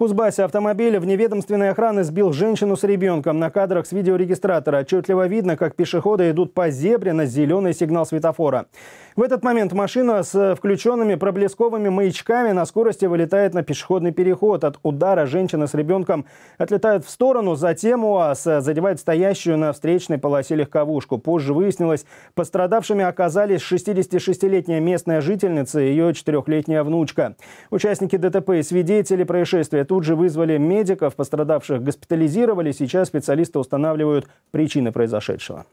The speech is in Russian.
Кузбассе автомобиль неведомственной охраны сбил женщину с ребенком. На кадрах с видеорегистратора отчетливо видно, как пешеходы идут по зебре на зеленый сигнал светофора. В этот момент машина с включенными проблесковыми маячками на скорости вылетает на пешеходный переход. От удара женщина с ребенком отлетает в сторону, затем УАЗ задевает стоящую на встречной полосе легковушку. Позже выяснилось, пострадавшими оказались 66-летняя местная жительница и ее четырехлетняя внучка. Участники ДТП и свидетели происшествия тут же вызвали медиков, пострадавших госпитализировали. Сейчас специалисты устанавливают причины произошедшего.